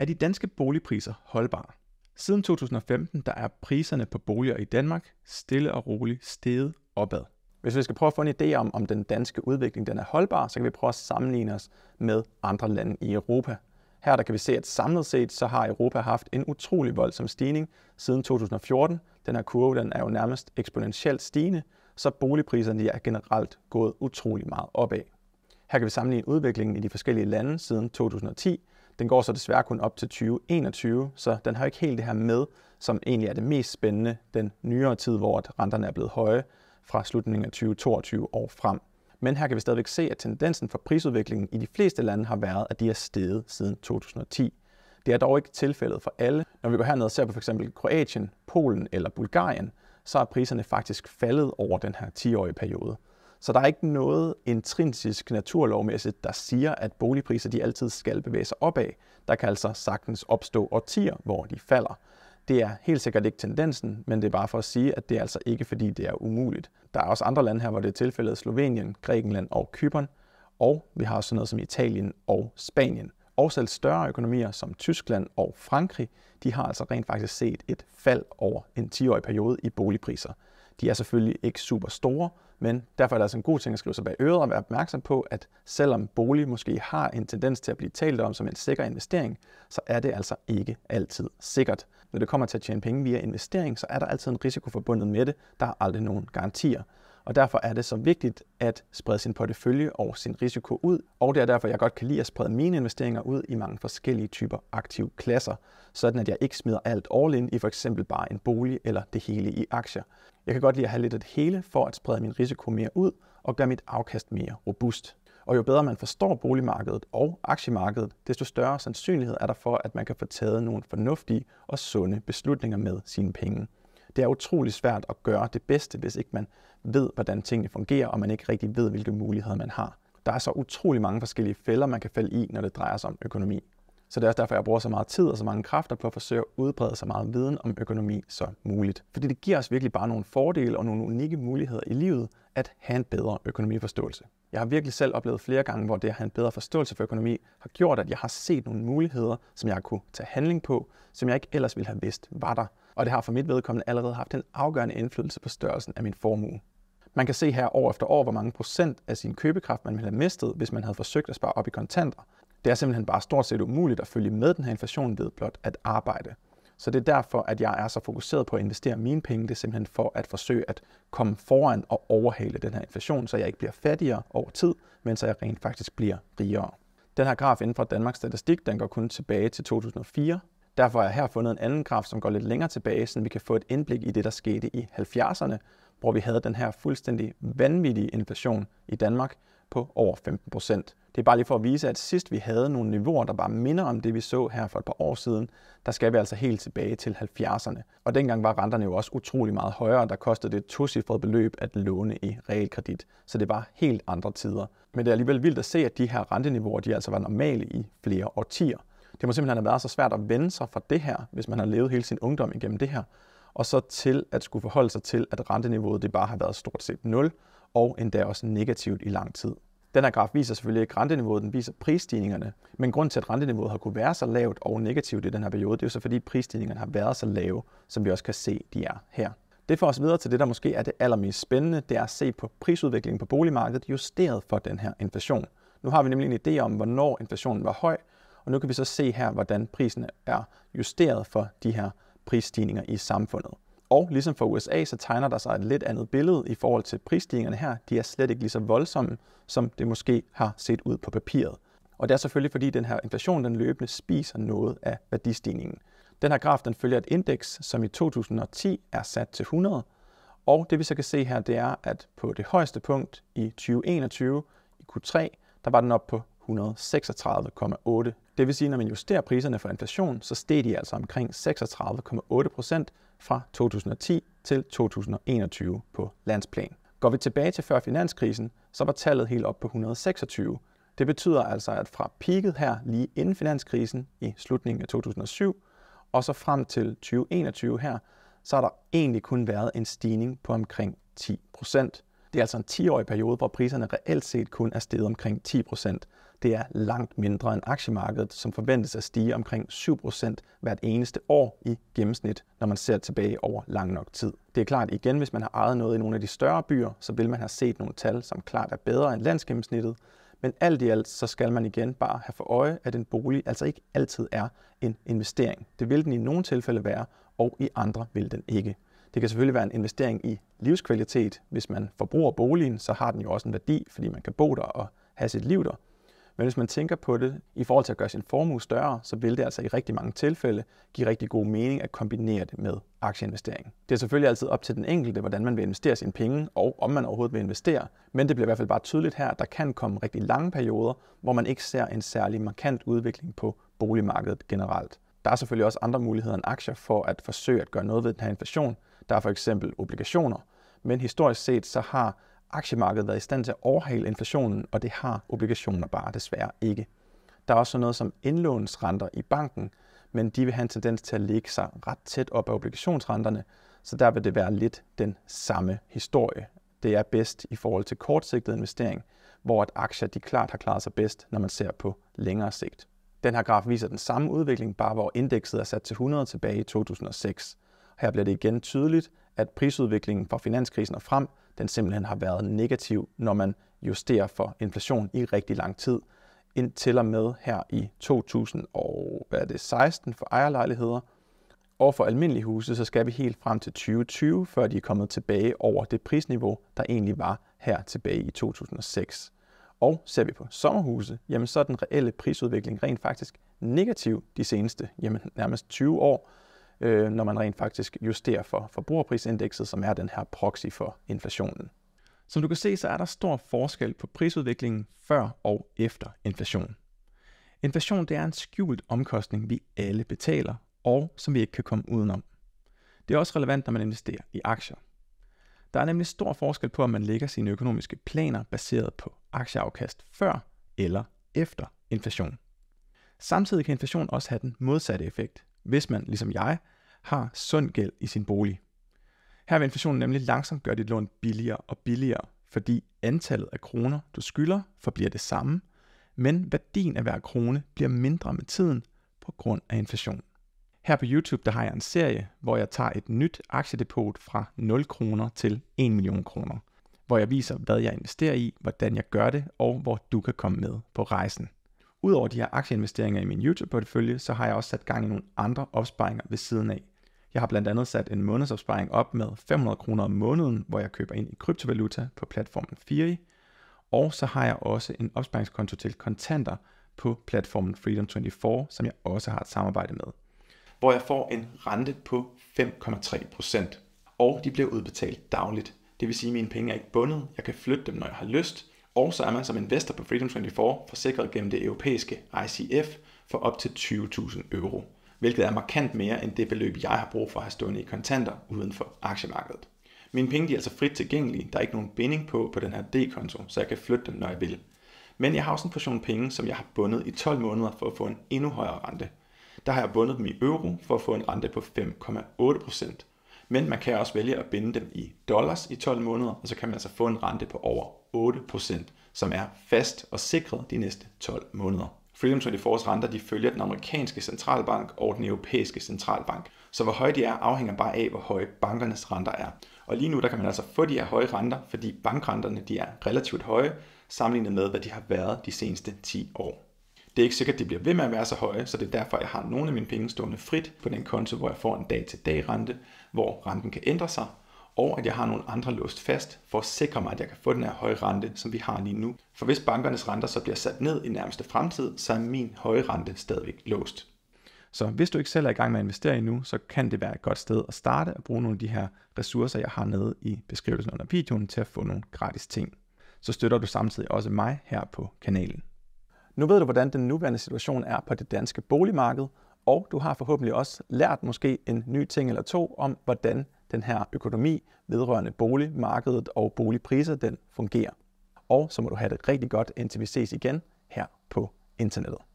Er de danske boligpriser holdbare? Siden 2015 der er priserne på boliger i Danmark stille og roligt steget opad. Hvis vi skal prøve at få en idé om, om den danske udvikling den er holdbar, så kan vi prøve at sammenligne os med andre lande i Europa. Her der kan vi se, at samlet set så har Europa haft en utrolig voldsom stigning siden 2014. Den her kurve den er jo nærmest eksponentielt stigende, så boligpriserne er generelt gået utrolig meget opad. Her kan vi sammenligne udviklingen i de forskellige lande siden 2010, den går så desværre kun op til 2021, så den har ikke helt det her med, som egentlig er det mest spændende, den nyere tid, hvor renterne er blevet høje fra slutningen af 2022 og frem. Men her kan vi stadigvæk se, at tendensen for prisudviklingen i de fleste lande har været, at de er steget siden 2010. Det er dog ikke tilfældet for alle. Når vi går herned og ser på f.eks. Kroatien, Polen eller Bulgarien, så er priserne faktisk faldet over den her 10-årige periode. Så der er ikke noget intrinsisk naturlovmæssigt, der siger, at boligpriser de altid skal bevæge sig opad. Der kan altså sagtens opstå årtier, hvor de falder. Det er helt sikkert ikke tendensen, men det er bare for at sige, at det er altså ikke fordi, det er umuligt. Der er også andre lande her, hvor det er tilfældet Slovenien, Grækenland og Kypern. Og vi har også noget som Italien og Spanien. Og selv større økonomier som Tyskland og Frankrig, de har altså rent faktisk set et fald over en 10-årig periode i boligpriser. De er selvfølgelig ikke super store, men derfor er det altså en god ting at skrive sig bag øret og være opmærksom på, at selvom bolig måske har en tendens til at blive talt om som en sikker investering, så er det altså ikke altid sikkert. Når det kommer til at tjene penge via investering, så er der altid en risiko forbundet med det. Der er aldrig nogen garantier og derfor er det så vigtigt at sprede sin portefølje og sin risiko ud, og det er derfor, jeg godt kan lide at sprede mine investeringer ud i mange forskellige typer aktive klasser, sådan at jeg ikke smider alt all in i for eksempel bare en bolig eller det hele i aktier. Jeg kan godt lide at have lidt af det hele for at sprede min risiko mere ud og gøre mit afkast mere robust. Og jo bedre man forstår boligmarkedet og aktiemarkedet, desto større sandsynlighed er der for, at man kan få taget nogle fornuftige og sunde beslutninger med sine penge det er utrolig svært at gøre det bedste, hvis ikke man ved, hvordan tingene fungerer, og man ikke rigtig ved, hvilke muligheder man har. Der er så utrolig mange forskellige fælder, man kan falde i, når det drejer sig om økonomi. Så det er også derfor, jeg bruger så meget tid og så mange kræfter på at forsøge at udbrede så meget viden om økonomi som muligt. Fordi det giver os virkelig bare nogle fordele og nogle unikke muligheder i livet at have en bedre økonomiforståelse. Jeg har virkelig selv oplevet flere gange, hvor det at have en bedre forståelse for økonomi har gjort, at jeg har set nogle muligheder, som jeg kunne tage handling på, som jeg ikke ellers ville have vidst var der og det har for mit vedkommende allerede haft en afgørende indflydelse på størrelsen af min formue. Man kan se her år efter år, hvor mange procent af sin købekraft man ville have mistet, hvis man havde forsøgt at spare op i kontanter. Det er simpelthen bare stort set umuligt at følge med den her inflation ved blot at arbejde. Så det er derfor, at jeg er så fokuseret på at investere mine penge. Det er simpelthen for at forsøge at komme foran og overhale den her inflation, så jeg ikke bliver fattigere over tid, men så jeg rent faktisk bliver rigere. Den her graf inden for Danmarks Statistik, den går kun tilbage til 2004, Derfor har jeg her fundet en anden graf, som går lidt længere tilbage, så vi kan få et indblik i det, der skete i 70'erne, hvor vi havde den her fuldstændig vanvittige inflation i Danmark på over 15 procent. Det er bare lige for at vise, at sidst vi havde nogle niveauer, der bare minder om det, vi så her for et par år siden, der skal vi altså helt tilbage til 70'erne. Og dengang var renterne jo også utrolig meget højere, der kostede det tocifrede beløb at låne i realkredit. Så det var helt andre tider. Men det er alligevel vildt at se, at de her renteniveauer, de altså var normale i flere årtier det må simpelthen have været så svært at vende sig fra det her, hvis man har levet hele sin ungdom igennem det her, og så til at skulle forholde sig til, at renteniveauet det bare har været stort set 0, og endda også negativt i lang tid. Den her graf viser selvfølgelig ikke renteniveauet, den viser prisstigningerne. Men grund til, at renteniveauet har kunne være så lavt og negativt i den her periode, det er jo så fordi prisstigningerne har været så lave, som vi også kan se, de er her. Det får os videre til det, der måske er det allermest spændende, det er at se på prisudviklingen på boligmarkedet justeret for den her inflation. Nu har vi nemlig en idé om, hvornår inflationen var høj, og nu kan vi så se her, hvordan prisen er justeret for de her prisstigninger i samfundet. Og ligesom for USA, så tegner der sig et lidt andet billede i forhold til prisstigningerne her. De er slet ikke lige så voldsomme, som det måske har set ud på papiret. Og det er selvfølgelig, fordi den her inflation den løbende spiser noget af værdistigningen. Den her graf den følger et indeks, som i 2010 er sat til 100. Og det vi så kan se her, det er, at på det højeste punkt i 2021, i Q3, der var den op på 136,8. Det vil sige, at når man justerer priserne for inflation, så steg de altså omkring 36,8 procent fra 2010 til 2021 på landsplan. Går vi tilbage til før finanskrisen, så var tallet helt op på 126. Det betyder altså, at fra peaket her lige inden finanskrisen i slutningen af 2007, og så frem til 2021 her, så har der egentlig kun været en stigning på omkring 10 procent. Det er altså en 10-årig periode, hvor priserne reelt set kun er steget omkring 10 procent det er langt mindre end aktiemarkedet, som forventes at stige omkring 7% hvert eneste år i gennemsnit, når man ser tilbage over lang nok tid. Det er klart igen, hvis man har ejet noget i nogle af de større byer, så vil man have set nogle tal, som klart er bedre end landsgennemsnittet, men alt i alt, så skal man igen bare have for øje, at en bolig altså ikke altid er en investering. Det vil den i nogle tilfælde være, og i andre vil den ikke. Det kan selvfølgelig være en investering i livskvalitet. Hvis man forbruger boligen, så har den jo også en værdi, fordi man kan bo der og have sit liv der. Men hvis man tænker på det i forhold til at gøre sin formue større, så vil det altså i rigtig mange tilfælde give rigtig god mening at kombinere det med aktieinvestering. Det er selvfølgelig altid op til den enkelte, hvordan man vil investere sine penge, og om man overhovedet vil investere, men det bliver i hvert fald bare tydeligt her, at der kan komme rigtig lange perioder, hvor man ikke ser en særlig markant udvikling på boligmarkedet generelt. Der er selvfølgelig også andre muligheder end aktier for at forsøge at gøre noget ved den her inflation. Der er for eksempel obligationer, men historisk set så har aktiemarkedet været i stand til at overhale inflationen, og det har obligationer bare desværre ikke. Der er også noget som indlånsrenter i banken, men de vil have en tendens til at ligge sig ret tæt op af obligationsrenterne, så der vil det være lidt den samme historie. Det er bedst i forhold til kortsigtet investering, hvor at aktier de klart har klaret sig bedst, når man ser på længere sigt. Den her graf viser den samme udvikling, bare hvor indekset er sat til 100 tilbage i 2006. Her bliver det igen tydeligt, at prisudviklingen fra finanskrisen og frem, den simpelthen har været negativ, når man justerer for inflation i rigtig lang tid. Indtil og med her i 2016 for ejerlejligheder, og for almindelige huse, så skal vi helt frem til 2020, før de er kommet tilbage over det prisniveau, der egentlig var her tilbage i 2006. Og ser vi på sommerhuse, jamen så er den reelle prisudvikling rent faktisk negativ de seneste jamen nærmest 20 år, øh, når man rent faktisk justerer for forbrugerprisindekset, som er den her proxy for inflationen. Som du kan se, så er der stor forskel på prisudviklingen før og efter inflation. Inflation det er en skjult omkostning, vi alle betaler, og som vi ikke kan komme udenom. Det er også relevant, når man investerer i aktier. Der er nemlig stor forskel på, om man lægger sine økonomiske planer baseret på aktieafkast før eller efter inflation. Samtidig kan inflation også have den modsatte effekt, hvis man, ligesom jeg, har sund gæld i sin bolig. Her vil inflationen nemlig langsomt gøre dit lån billigere og billigere, fordi antallet af kroner, du skylder, forbliver det samme, men værdien af hver krone bliver mindre med tiden på grund af inflation. Her på YouTube der har jeg en serie, hvor jeg tager et nyt aktiedepot fra 0 kroner til 1 million kroner, hvor jeg viser, hvad jeg investerer i, hvordan jeg gør det, og hvor du kan komme med på rejsen. Udover de her aktieinvesteringer i min YouTube-portefølje, så har jeg også sat gang i nogle andre opsparinger ved siden af. Jeg har blandt andet sat en månedsopsparing op med 500 kroner om måneden, hvor jeg køber ind i kryptovaluta på platformen Firi, og så har jeg også en opsparingskonto til kontanter på platformen Freedom24, som jeg også har et samarbejde med, hvor jeg får en rente på 5,3%, og de bliver udbetalt dagligt. Det vil sige, at mine penge er ikke bundet, jeg kan flytte dem, når jeg har lyst, og så er man som investor på Freedom24 forsikret gennem det europæiske ICF for op til 20.000 euro, hvilket er markant mere end det beløb, jeg har brug for at have stående i kontanter uden for aktiemarkedet. Mine penge de er altså frit tilgængelige, der er ikke nogen binding på på den her D-konto, så jeg kan flytte dem, når jeg vil. Men jeg har også en portion penge, som jeg har bundet i 12 måneder for at få en endnu højere rente. Der har jeg bundet dem i euro for at få en rente på 5,8%, men man kan også vælge at binde dem i dollars i 12 måneder, og så kan man altså få en rente på over 8%, som er fast og sikret de næste 12 måneder. Freedom 24's renter de følger den amerikanske centralbank og den europæiske centralbank. Så hvor høje de er, afhænger bare af, hvor høje bankernes renter er. Og lige nu der kan man altså få de her høje renter, fordi bankrenterne de er relativt høje, sammenlignet med, hvad de har været de seneste 10 år. Det er ikke sikkert, at de bliver ved med at være så høje, så det er derfor, jeg har nogle af mine penge stående frit på den konto, hvor jeg får en dag-til-dag rente, hvor renten kan ændre sig, og at jeg har nogle andre låst fast for at sikre mig, at jeg kan få den her høje rente, som vi har lige nu. For hvis bankernes renter så bliver sat ned i nærmeste fremtid, så er min høje rente stadigvæk låst. Så hvis du ikke selv er i gang med at investere endnu, så kan det være et godt sted at starte og bruge nogle af de her ressourcer, jeg har nede i beskrivelsen under videoen til at få nogle gratis ting. Så støtter du samtidig også mig her på kanalen. Nu ved du, hvordan den nuværende situation er på det danske boligmarked, og du har forhåbentlig også lært måske en ny ting eller to om, hvordan den her økonomi vedrørende boligmarkedet og boligpriser den fungerer. Og så må du have det rigtig godt, indtil vi ses igen her på internettet.